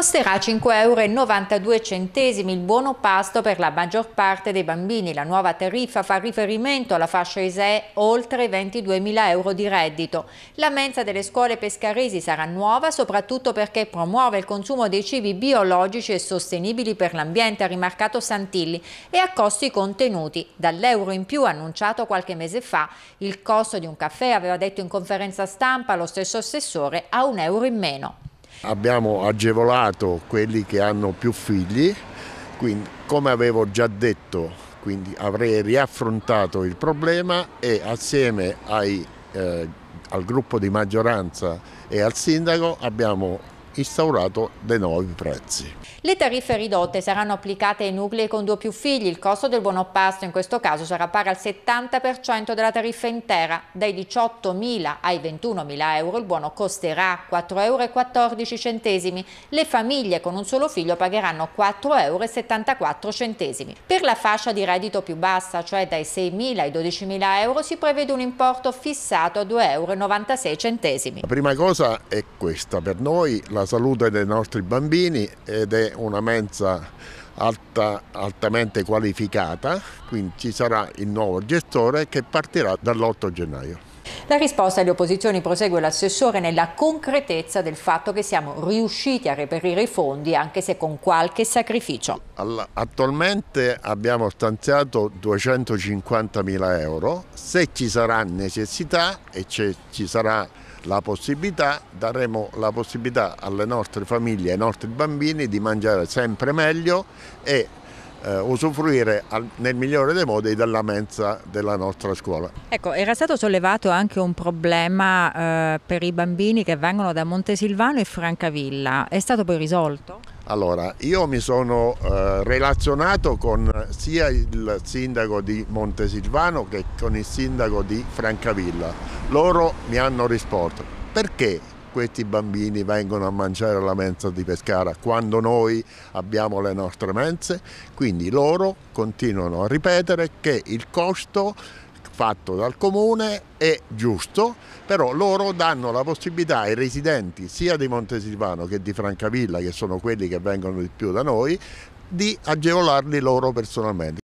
Costerà 5,92 euro il buono pasto per la maggior parte dei bambini. La nuova tariffa fa riferimento alla fascia ISEE oltre 22.000 euro di reddito. La mensa delle scuole pescaresi sarà nuova soprattutto perché promuove il consumo dei cibi biologici e sostenibili per l'ambiente, ha rimarcato Santilli, e a costi contenuti. Dall'euro in più annunciato qualche mese fa, il costo di un caffè, aveva detto in conferenza stampa lo stesso assessore, a un euro in meno. Abbiamo agevolato quelli che hanno più figli, quindi come avevo già detto quindi avrei riaffrontato il problema e assieme ai, eh, al gruppo di maggioranza e al sindaco abbiamo instaurato dei nuovi prezzi. Le tariffe ridotte saranno applicate ai nuclei con due o più figli. Il costo del buonopasto in questo caso sarà pari al 70% della tariffa intera. Dai 18.000 ai 21.000 euro il buono costerà 4,14 euro. Le famiglie con un solo figlio pagheranno 4,74 euro. Per la fascia di reddito più bassa, cioè dai 6.000 ai 12.000 euro, si prevede un importo fissato a 2,96 euro. La prima cosa è questa. Per noi la la salute dei nostri bambini ed è una mensa alta, altamente qualificata, quindi ci sarà il nuovo gestore che partirà dall'8 gennaio. La risposta alle opposizioni prosegue l'assessore nella concretezza del fatto che siamo riusciti a reperire i fondi anche se con qualche sacrificio. Attualmente abbiamo stanziato 250 mila euro, se ci sarà necessità e ci sarà la possibilità, daremo la possibilità alle nostre famiglie, e ai nostri bambini di mangiare sempre meglio e eh, usufruire al, nel migliore dei modi della mensa della nostra scuola. Ecco, era stato sollevato anche un problema eh, per i bambini che vengono da Montesilvano e Francavilla, è stato poi risolto? Allora, io mi sono eh, relazionato con sia il sindaco di Montesilvano che con il sindaco di Francavilla. Loro mi hanno risposto. Perché questi bambini vengono a mangiare alla mensa di Pescara quando noi abbiamo le nostre mense, quindi loro continuano a ripetere che il costo fatto dal comune è giusto, però loro danno la possibilità ai residenti sia di Montesilvano che di Francavilla, che sono quelli che vengono di più da noi, di agevolarli loro personalmente.